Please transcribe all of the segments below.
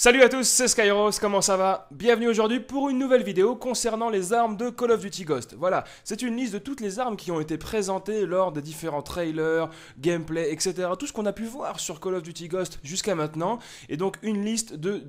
Salut à tous, c'est Skyros, comment ça va Bienvenue aujourd'hui pour une nouvelle vidéo concernant les armes de Call of Duty Ghost. Voilà, c'est une liste de toutes les armes qui ont été présentées lors des différents trailers, gameplay, etc. Tout ce qu'on a pu voir sur Call of Duty Ghost jusqu'à maintenant. Et donc une liste des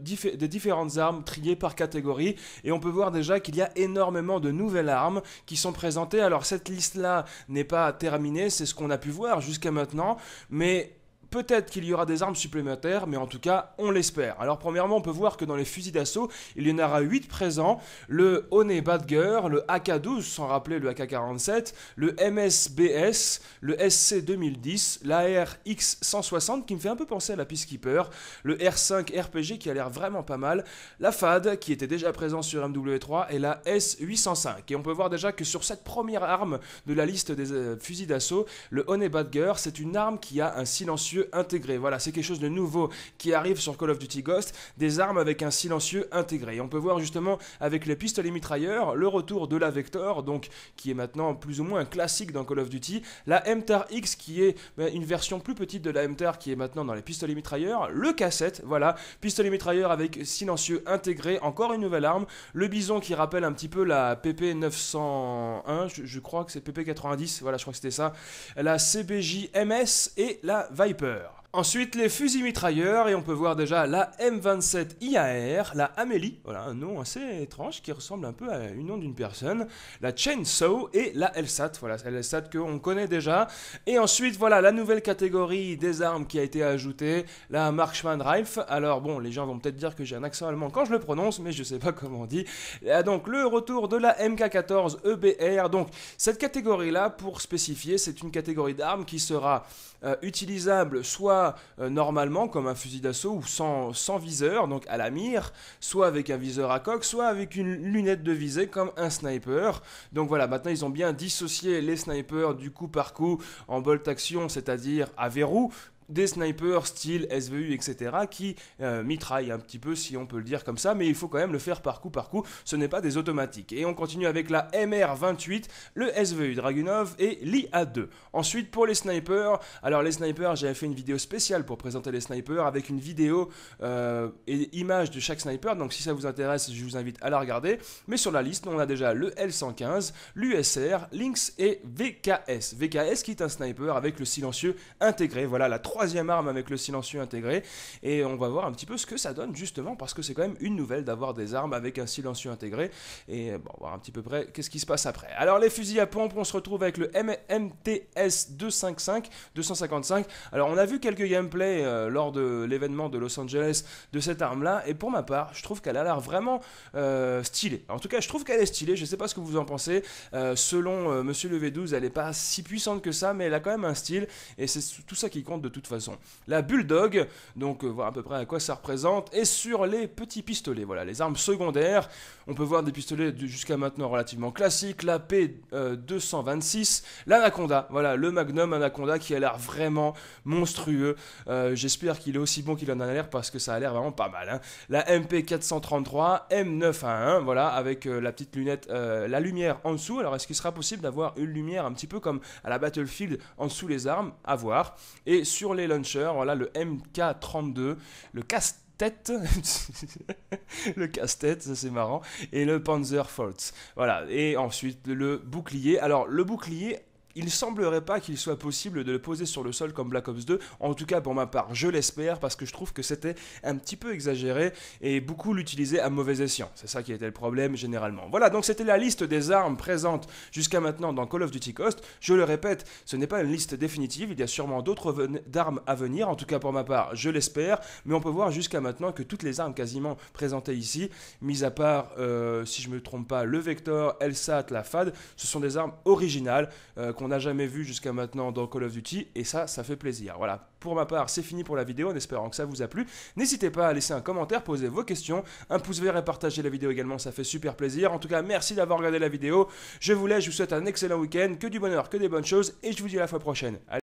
différentes armes triées par catégorie. Et on peut voir déjà qu'il y a énormément de nouvelles armes qui sont présentées. Alors cette liste-là n'est pas terminée, c'est ce qu'on a pu voir jusqu'à maintenant. Mais Peut-être qu'il y aura des armes supplémentaires, mais en tout cas, on l'espère. Alors premièrement, on peut voir que dans les fusils d'assaut, il y en aura 8 présents, le One Badger, le AK-12, sans rappeler le AK-47, le MSBS, le sc 2010 la rx 160 qui me fait un peu penser à la Peacekeeper, le R5 RPG qui a l'air vraiment pas mal, la FAD qui était déjà présent sur MW3 et la S-805. Et on peut voir déjà que sur cette première arme de la liste des euh, fusils d'assaut, le One Badger, c'est une arme qui a un silencieux intégré. Voilà, c'est quelque chose de nouveau qui arrive sur Call of Duty Ghost, des armes avec un silencieux intégré. on peut voir justement avec les pistolets mitrailleurs le retour de la Vector, donc qui est maintenant plus ou moins un classique dans Call of Duty, la MTAR X qui est ben, une version plus petite de la MTAR qui est maintenant dans les pistolets mitrailleurs, le cassette, voilà, pistolet mitrailleur avec silencieux intégré, encore une nouvelle arme, le bison qui rappelle un petit peu la PP 901, je, crois que c'est PP 90, voilà, je crois que c'était ça, la CBJ MS et la Viper. peur Ensuite, les fusils mitrailleurs, et on peut voir déjà la M27 IAR, la Amélie, voilà un nom assez étrange qui ressemble un peu à une nom d'une personne, la Chainsaw et la LSAT, voilà, la LSAT qu'on connaît déjà. Et ensuite, voilà la nouvelle catégorie des armes qui a été ajoutée, la Marksman Rifle. Alors bon, les gens vont peut-être dire que j'ai un accent allemand quand je le prononce, mais je sais pas comment on dit. Et ah, donc, le retour de la MK14 EBR, donc cette catégorie-là, pour spécifier, c'est une catégorie d'armes qui sera euh, utilisable soit euh, normalement comme un fusil d'assaut ou sans, sans, viseur, donc à la mire, soit avec un viseur à coque, soit avec une lunette de visée comme un sniper. Donc voilà, maintenant ils ont bien dissocié les snipers du coup par coup en bolt action, c'est-à-dire à verrou, des snipers style SVU, etc., qui euh, mitraillent un petit peu, si on peut le dire comme ça, mais il faut quand même le faire par coup par coup, ce n'est pas des automatiques. Et on continue avec la MR28, le SVU Dragunov et l'IA2. Ensuite, pour les snipers, alors les snipers, j'avais fait une vidéo spéciale pour présenter les snipers avec une vidéo euh, et image de chaque sniper, donc si ça vous intéresse, je vous invite à la regarder. Mais sur la liste, on a déjà le L115, l'USR, Lynx et VKS. VKS qui est un sniper avec le silencieux intégré, voilà la troisième arme avec le silencieux intégré. Et on va voir un petit peu ce que ça donne justement parce que c'est quand même une nouvelle d'avoir des armes avec un silencieux intégré. Et euh, bon, on va voir un petit peu près qu'est-ce qui se passe après. Alors les fusils à pompe, on se retrouve avec le MMTS 255, 255. Alors on a vu quelques gameplay euh, lors de l'événement de Los Angeles de cette arme-là. Et pour ma part, je trouve qu'elle a l'air vraiment euh, stylée. En tout cas, je trouve qu'elle est stylée. Je sais pas ce que vous en pensez. Euh, selon Monsieur le V12, elle est pas si puissante que ça, mais elle a quand même un style. Et c'est tout ça qui compte de toute façon façon. La Bulldog, donc euh, voir à peu près à quoi ça représente, et sur les petits pistolets, voilà, les armes secondaires. On peut voir des pistolets jusqu'à maintenant relativement classiques, la P226, euh, l'Anaconda, voilà, le Magnum Anaconda qui a l'air vraiment monstrueux. Euh, j'espère qu'il est aussi bon qu'il en a l'air parce que ça a l'air vraiment pas mal. Hein. La MP433, M9A1, voilà, avec la petite lunette, la lumière en dessous. Alors est-ce qu'il sera possible d'avoir une lumière un petit peu comme à la Battlefield en dessous les armes À voir. Et sur les launcher voilà le MK32, le casse tête. le casse-tête, ça c'est marrant. Et le Panzer Faults. Voilà. Et ensuite le bouclier. Alors le bouclier il ne semblerait pas qu'il soit possible de le poser sur le sol comme Black Ops 2. En tout cas, pour ma part, je l'espère parce que je trouve que c'était un petit peu exagéré et beaucoup l'utilisaient à mauvais escient. C'est ça qui était le problème généralement. Voilà, donc c'était la liste des armes présentes jusqu'à maintenant dans Call of Duty Cost. Je le répète, ce n'est pas une liste définitive, il y a sûrement d'autres armes à venir, en tout cas pour ma part, je l'espère, mais on peut voir jusqu'à maintenant que toutes les armes quasiment présentées ici, mis à part, euh, si je me trompe pas, le Vector, Elsat, la FAD, ce sont des armes originales euh, n'a jamais vu jusqu'à maintenant dans Call of Duty, et ça, ça fait plaisir. Voilà, pour ma part, c'est fini pour la vidéo, en espérant que ça vous a plu. N'hésitez pas à laisser un commentaire, poser vos questions, un pouce vert et partager la vidéo également, ça fait super plaisir. En tout cas, merci d'avoir regardé la vidéo. Je vous laisse, je vous souhaite un excellent week-end, que du bonheur, que des bonnes choses, et je vous dis à la fois prochaine. Allez